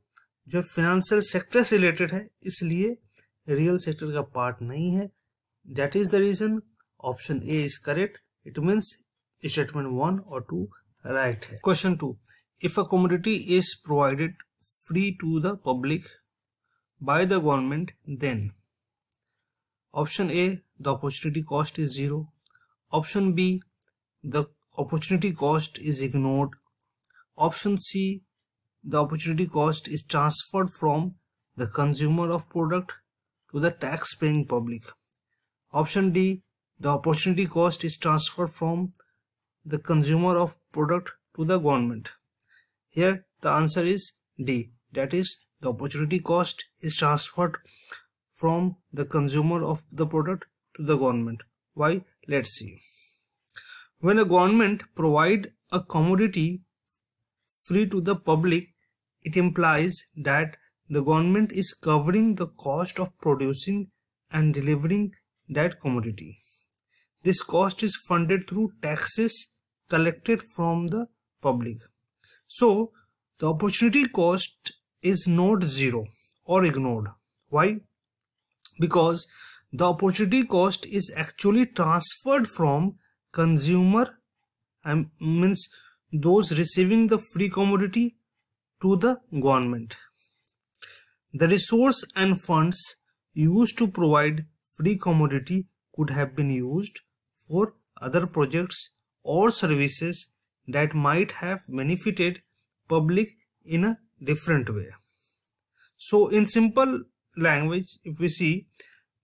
जो फिनेंशियल सेक्टर से रिलेटेड है इसलिए रियल सेक्टर का पार्ट नहीं है that is the reason option A is correct it means statement one और टू राइट है question two if a commodity is provided free to the public by the government then option A the opportunity cost is zero option B the opportunity cost is ignored option C the opportunity cost is transferred from the consumer of product to the tax paying public option D the opportunity cost is transferred from the consumer of product to the government here the answer is D. That is the opportunity cost is transferred from the consumer of the product to the government. Why? Let's see. When a government provide a commodity free to the public, it implies that the government is covering the cost of producing and delivering that commodity. This cost is funded through taxes collected from the public. So the opportunity cost is not zero or ignored. Why? Because the opportunity cost is actually transferred from consumer I means those receiving the free commodity to the government. The resource and funds used to provide free commodity could have been used for other projects or services that might have benefited public in a different way. So in simple language, if we see,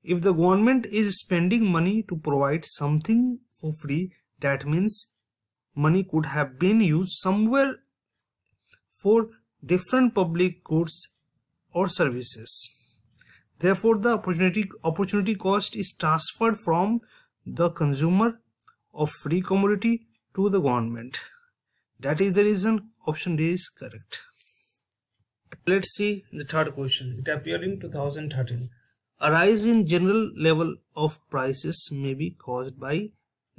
if the government is spending money to provide something for free, that means money could have been used somewhere for different public goods or services. Therefore, the opportunity, opportunity cost is transferred from the consumer of free commodity to the government. That is the reason option D is correct. Let's see the third question. It appeared in 2013. A rise in general level of prices may be caused by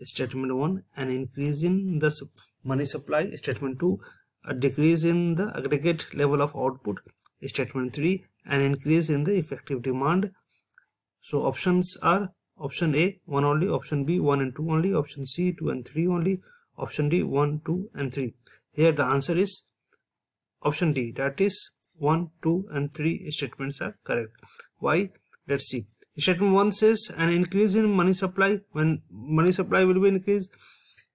statement 1 an increase in the money supply statement 2 a decrease in the aggregate level of output statement 3 an increase in the effective demand so options are option a 1 only option b 1 and 2 only option c 2 and 3 only option D 1 2 and 3 here the answer is option D that is 1 2 and 3 statements are correct why let's see statement 1 says an increase in money supply when money supply will be increased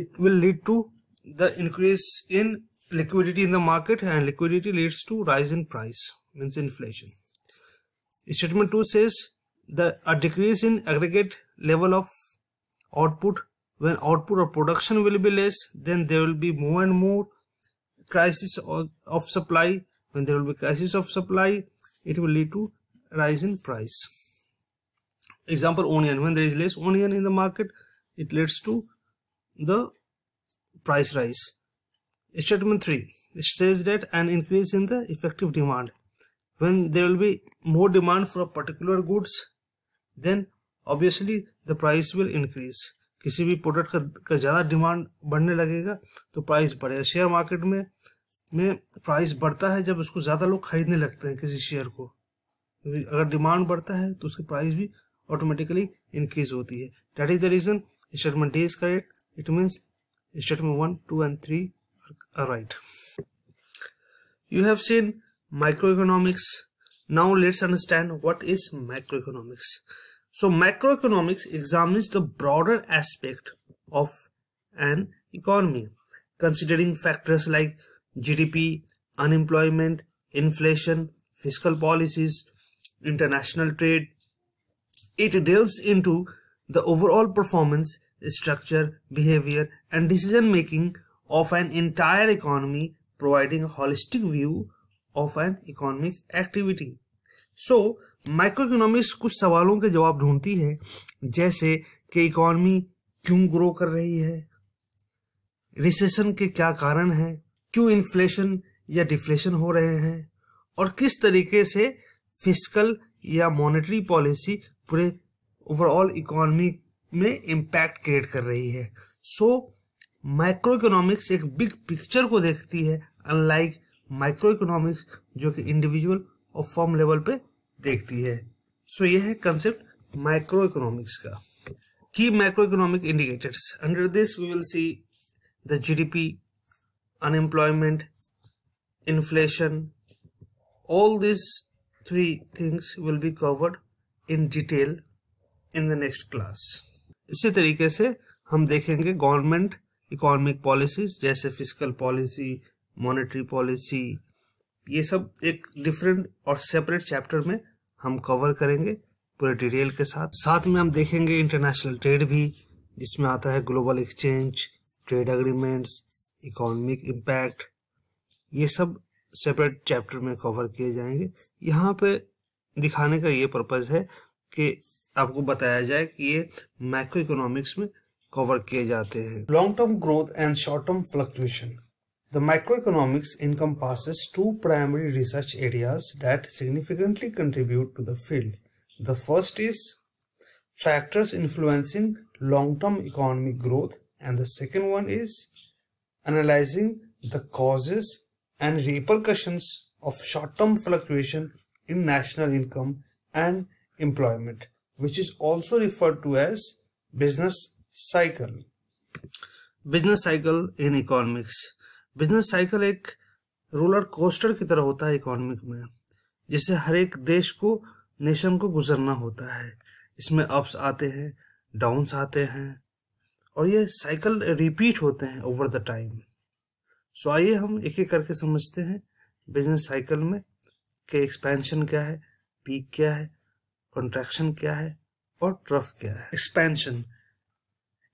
it will lead to the increase in liquidity in the market and liquidity leads to rise in price means inflation statement 2 says the a decrease in aggregate level of output when output or production will be less then there will be more and more crisis of supply when there will be crisis of supply it will lead to rise in price example onion when there is less onion in the market it leads to the price rise statement 3 it says that an increase in the effective demand when there will be more demand for particular goods then obviously the price will increase किसी भी product का, का ज़्यादा demand बढ़ने लगेगा तो price बढ़ेगा share market में में प्राइस बढ़ता है जब उसको ज़्यादा लोग खरीदने लगते हैं किसी शेयर को अगर डिमांड बढ़ता है तो उसकी प्राइस भी ऑटोमेटिकली इंक्रीज होती है that is the reason statement D is correct it means one two and three right you have seen micro economics now let's understand what is micro economics So macroeconomics examines the broader aspect of an economy, considering factors like GDP, unemployment, inflation, fiscal policies, international trade. It delves into the overall performance, structure, behavior, and decision making of an entire economy, providing a holistic view of an economic activity. So, micro economics कुछ सवालों के जवाब ढूंढती है जैसे कि economy क्यों grow कर रही है रिसेशन के क्या कारण हैं क्यों इन्फ्लेशन या डिफ्लेशन हो रहे हैं और किस तरीके से फिजिकल या मॉनेटरी पॉलिसी पूरे ओवरऑल इकोनॉमी में इम्पैक्ट क्रिएट कर रही है सो माइक्रो इकोनॉमिक्स एक बिग पिक्चर को देखती है अनलाइक माइक्रो इकोनॉमिक्स जो कि इंडिविजुअल और फॉर्म लेवल पे देखती है सो so, यह है कंसेप्ट माइक्रो इकोनॉमिक्स का की micro economic indicators under this we will see the GDP unemployment inflation all this three things will be covered in detail in the next class इसी तरीके से हम देखेंगे गवर्नमेंट इकोनॉमिक पॉलिसीज जैसे fiscal policy monetary policy ये सब एक different और सेपरेट चैप्टर में हम कवर करेंगे पूरे डिटेल के साथ साथ में हम देखेंगे इंटरनेशनल ट्रेड भी जिसमें आता है global exchange trade agreements economic impact ये सब सेपरेट चैप्टर में कवर किए जाएंगे यहाँ पे दिखाने का ये पर्पज़ है कि आपको बताया जाए कि ये माइक्रो इकोनॉमिक्स में कवर किए जाते हैं long term growth and short term fluctuation The microeconomics encompasses two primary research areas that significantly contribute to the field. The first is factors influencing long-term economic growth and the second one is analyzing the causes and repercussions of short-term fluctuation in national income and employment which is also referred to as business cycle. Business cycle in economics business cycle एक roller coaster की तरह होता है economic में जिससे हर एक देश को नेशन को गुजरना होता है इसमें अप्स आते हैं डाउन्स आते हैं और ये साइकिल रिपीट होते हैं ओवर द टाइम सो आइए हम एक एक करके समझते हैं बिजनेस साइकिल में के एक्सपेंशन क्या है पीक क्या है कॉन्ट्रैक्शन क्या है और ट्रफ क्या है expansion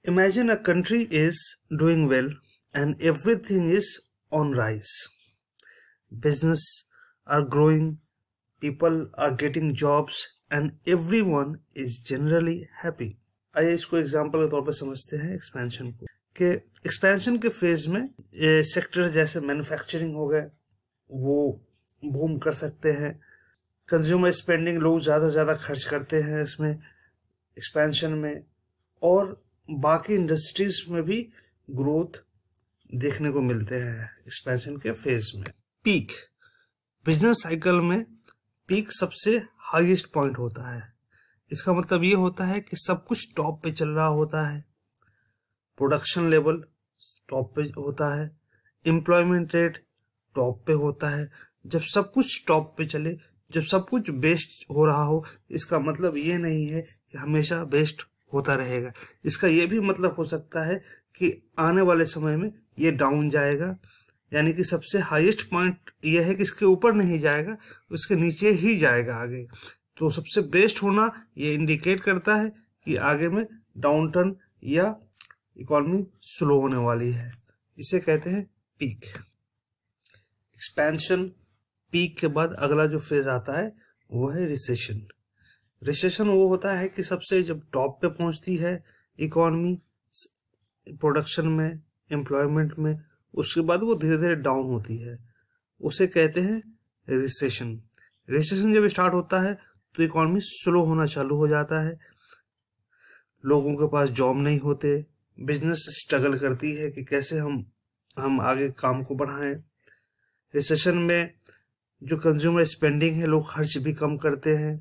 imagine a country is doing well and everything is on rise business are growing people are getting jobs and everyone is generally happy आइए इसको एग्जाम्पल के तौर पर समझते हैं एक्सपेंशन को कि एक्सपेंशन के फेज में सेक्टर जैसे मैन्युफैक्चरिंग हो गए वो बूम कर सकते हैं कंज्यूमर स्पेंडिंग लोग ज़्यादा से ज़्यादा खर्च करते हैं इसमें एक्सपेंशन में और बाकी इंडस्ट्रीज में भी ग्रोथ देखने को मिलते हैं एक्सपेंशन के फेज में पीक बिजनेस साइकिल में पीक सबसे हाईएस्ट पॉइंट होता है इसका मतलब ये होता है कि सब कुछ टॉप पे चल रहा होता है प्रोडक्शन लेवल टॉप पे होता है एम्प्लॉयमेंट रेट टॉप पे होता है जब सब कुछ टॉप पे चले जब सब कुछ बेस्ट हो रहा हो इसका मतलब ये नहीं है कि हमेशा बेस्ट होता रहेगा इसका यह भी मतलब हो सकता है कि आने वाले समय में ये डाउन जाएगा यानी कि सबसे हाईएस्ट पॉइंट ये है कि इसके ऊपर नहीं जाएगा उसके नीचे ही जाएगा आगे तो सबसे बेस्ट होना ये इंडिकेट करता है कि आगे में डाउन टर्न या इकोनॉमी स्लो होने वाली है इसे कहते हैं पीक एक्सपेंशन पीक के बाद अगला जो फेज आता है वो है रिसेशन रिसेशन वो होता है कि सबसे जब टॉप पे पहुंचती है इकोनॉमी प्रोडक्शन में एम्प्लॉयमेंट में उसके बाद वो धीरे धीरे डाउन होती है उसे कहते हैं रिसेशन रिसेशन जब स्टार्ट होता है तो इकोनॉमी स्लो होना चालू हो जाता है लोगों के पास जॉब नहीं होते बिजनेस स्ट्रगल करती है कि कैसे हम हम आगे काम को बढ़ाएं रिसेशन में जो कंज्यूमर स्पेंडिंग है लोग खर्च भी कम करते हैं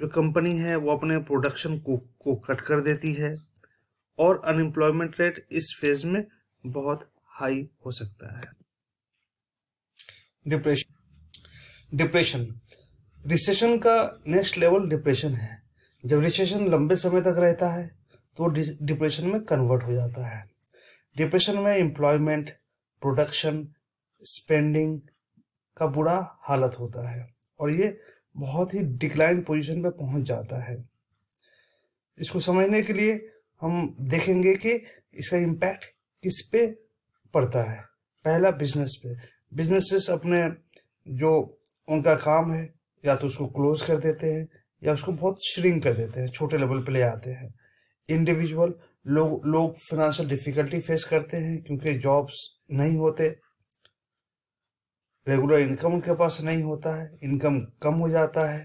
जो कंपनी है वो अपने प्रोडक्शन को को कट कर देती है और अनएम्प्लॉयमेंट रेट इस फेज में बहुत हाई हो सकता है डिप्रेशन डिप्रेशन रिसेशन का नेक्स्ट लेवल डिप्रेशन है जब रिसेशन लंबे समय तक रहता है तो डिप्रेशन में कन्वर्ट हो जाता है डिप्रेशन में एम्प्लॉयमेंट प्रोडक्शन स्पेंडिंग का बुरा हालत होता है और ये बहुत ही डिक्लाइन पोजीशन पे पहुंच जाता है इसको समझने के लिए हम देखेंगे कि इसका इम्पैक्ट किस पे पड़ता है पहला बिजनेस पे बिजनेसेस अपने जो उनका काम है या तो उसको क्लोज कर देते हैं या उसको बहुत श्रिंक कर देते हैं छोटे लेवल पे ले आते हैं इंडिविजुअल लोग लोग फिनेंशियल डिफिकल्टी फेस करते हैं क्योंकि जॉब्स नहीं होते रेगुलर इनकम उनके पास नहीं होता है इनकम कम हो जाता है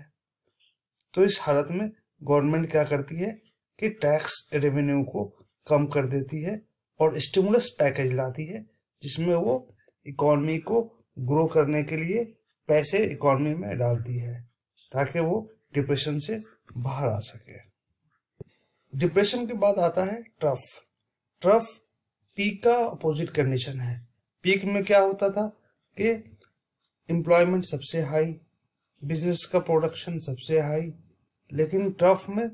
तो इस हालत में गवर्नमेंट क्या करती है कि टैक्स रेवेन्यू को कम कर देती है और स्टिमुलस पैकेज लाती है जिसमें वो इकोनॉमी को ग्रो करने के लिए पैसे इकोनॉमी में डालती है ताकि वो डिप्रेशन से बाहर आ सके डिप्रेशन के बाद आता है ट्रफ ट्रफ पीक का अपोजिट कंडीशन है पीक में क्या होता था कि एम्प्लॉयमेंट सबसे हाई बिजनेस का प्रोडक्शन सबसे हाई लेकिन ट्रफ में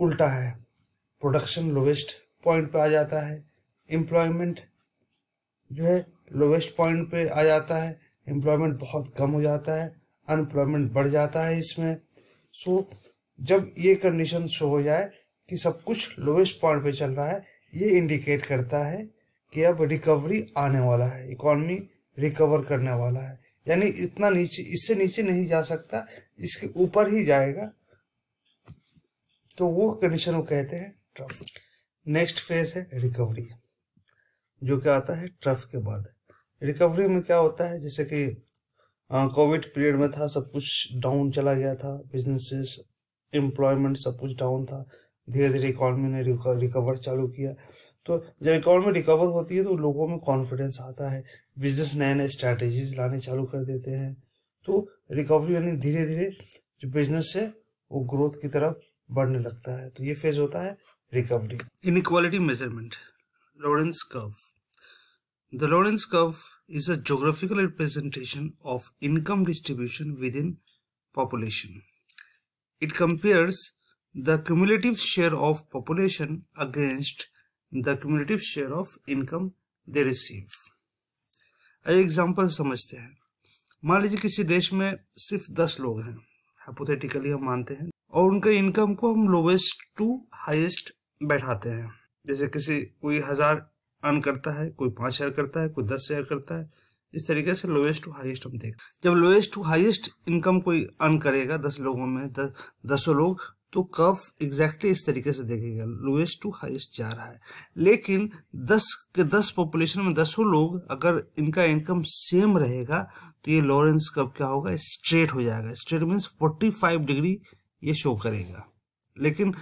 उल्टा है प्रोडक्शन लोवेस्ट पॉइंट पे आ जाता है एम्प्लॉयमेंट जो है लोवेस्ट पॉइंट पे आ जाता है एम्प्लॉयमेंट बहुत कम हो जाता है अनएम्प्लॉयमेंट बढ़ जाता है इसमें सो so, जब ये कंडीशन शो हो जाए कि सब कुछ लोवेस्ट पॉइंट पे चल रहा है ये इंडिकेट करता है कि अब रिकवरी आने वाला है इकोनॉमी रिकवर करने वाला है यानी इतना नीचे इससे नीचे नहीं जा सकता इसके ऊपर ही जाएगा तो वो कंडीशन वो कहते हैं ट्रफ नेक्स्ट फेज है रिकवरी जो क्या आता है ट्रफ के बाद रिकवरी में क्या होता है जैसे कि कोविड पीरियड में था सब कुछ डाउन चला गया था बिजनेसेस एम्प्लॉयमेंट सब कुछ डाउन था धीरे धीरे इकॉनमी ने रिकवर चालू किया तो जब इकॉनमी रिकवर होती है तो लोगों में कॉन्फिडेंस आता है बिजनेस नए नए स्ट्रैटेजीज लाने चालू कर देते हैं तो रिकवरी यानी धीरे धीरे जो बिजनेस है वो ग्रोथ की तरफ बढ़ने लगता है तो ये फेज होता है recovery. Inequality measurement Lorentz curve. The Lorentz curve is a geographical representation of income distribution within population. It compares the cumulative share of population against the cumulative share of income they receive. आइए example समझते हैं मान लीजिए किसी देश में सिर्फ 10 लोग हैं हाइपोथेटिकली हम मानते हैं और उनके इनकम को हम लोवेस्ट टू हाईएस्ट बैठाते हैं जैसे किसी कोई हज़ार अर्न करता है कोई पाँच शेयर करता है कोई दस शेयर करता है इस तरीके से लोएस्ट टू हाईएस्ट हम देख जब लोएस्ट टू हाईएस्ट इनकम कोई अर्न करेगा दस लोगों में द, दसों लोग तो कफ एग्जैक्टली इस तरीके से देखेगा लोएस्ट टू हाईएस्ट जा रहा है लेकिन दस के दस पॉपुलेशन में दसों लोग अगर इनका इनकम सेम रहेगा तो ये लॉरेंस कर्व क्या होगा स्ट्रेट हो जाएगा straight means forty five degree ये शो करेगा लेकिन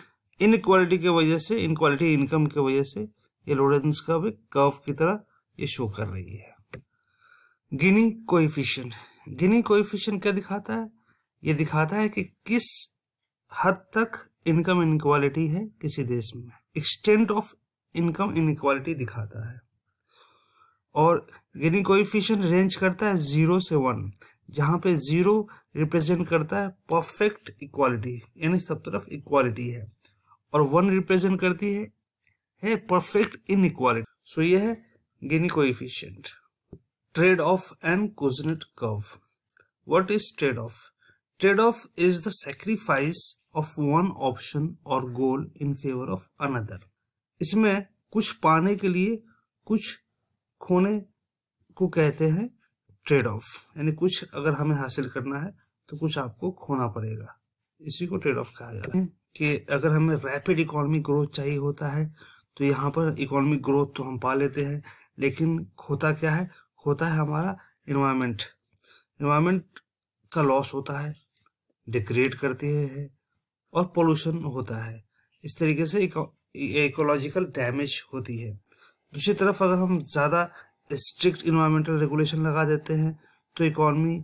इनक्वालिटी के वजह से इनक्वालिटी इनकम के वजह से ये लोडेंस कर्व एक कर्व की तरह ये शो कर रही है गिनी कोएफिशिएंट गिनी कोएफिशिएंट क्या दिखाता है ये दिखाता है कि किस हद तक इनकम इनक्वालिटी है किसी देश में एक्सटेंट ऑफ इनकम इनक्वालिटी दिखाता है और गिनी कोएफिशिएंट रेंज करता है जीरो से वन जहाँ पे जीरो रिप्रेजेंट करता है परफेक्ट इक्वालिटी यानी सब तरफ इक्वालिटी है और वन रिप्रेजेंट करती है है परफेक्ट इन सो यह है Gini coefficient trade off and Kuznets curve what is trade off trade off is the sacrifice of one option और goal in favour of another इसमें कुछ पाने के लिए कुछ खोने को कहते हैं ट्रेड ऑफ यानी कुछ अगर हमें हासिल करना है तो कुछ आपको खोना पड़ेगा इसी को ट्रेड ऑफ कहा जाता है कि अगर हमें रैपिड इकोनॉमिक ग्रोथ चाहिए होता है तो यहाँ पर इकोनॉमिक ग्रोथ तो हम पा लेते हैं लेकिन खोता क्या है खोता है हमारा इन्वायरमेंट इन्वायरमेंट का लॉस होता है डिग्रेड करते हैं और पोल्यूशन होता है इस तरीके से इकोलॉजिकल डैमेज होती है दूसरी तरफ अगर हम ज़्यादा स्ट्रिक्ट इन्वायरमेंटल रेगुलेशन लगा देते हैं तो इकॉनमी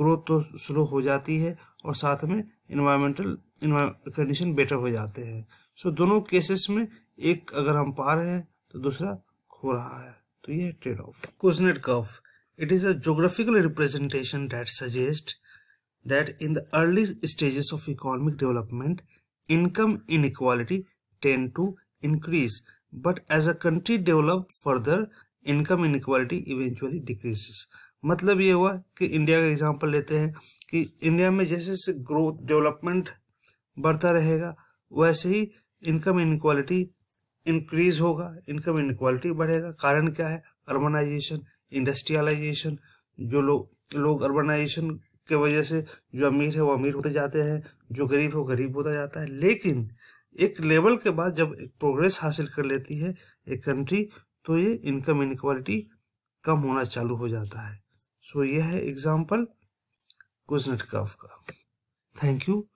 ग्रोथ तो स्लो हो जाती है और साथ में इन्वायरमेंटल कंडीशन बेटर हो जाते हैं सो so, दोनों केसेस में एक अगर हम पा रहे हैं तो दूसरा खो रहा है तो ये trade off Kuznets curve it is a geographical representation that suggest that in the early stages of economic development income equality tend to increase but as a country develop further income equality eventually decreases मतलब ये हुआ कि India का example लेते हैं कि India में जैसे जैसे ग्रोथ डेवलपमेंट बढ़ता रहेगा वैसे ही इनकम इनक्वालिटी इंक्रीज होगा इनकम इनक्वालिटी बढ़ेगा कारण क्या है अर्बनाइजेशन इंडस्ट्रियलाइजेशन जो लोग लोग अर्बनाइजेशन के वजह से जो अमीर है वो अमीर होते जाते हैं जो गरीब है वो गरीब होता जाता है लेकिन एक लेवल के बाद जब एक प्रोग्रेस हासिल कर लेती है एक कंट्री तो ये इनकम इनक्वालिटी कम होना चालू हो जाता है सो so, यह है एग्जाम्पल कुजनेटकॉफ का thank you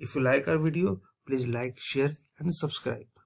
If you like our video, please like, share and subscribe.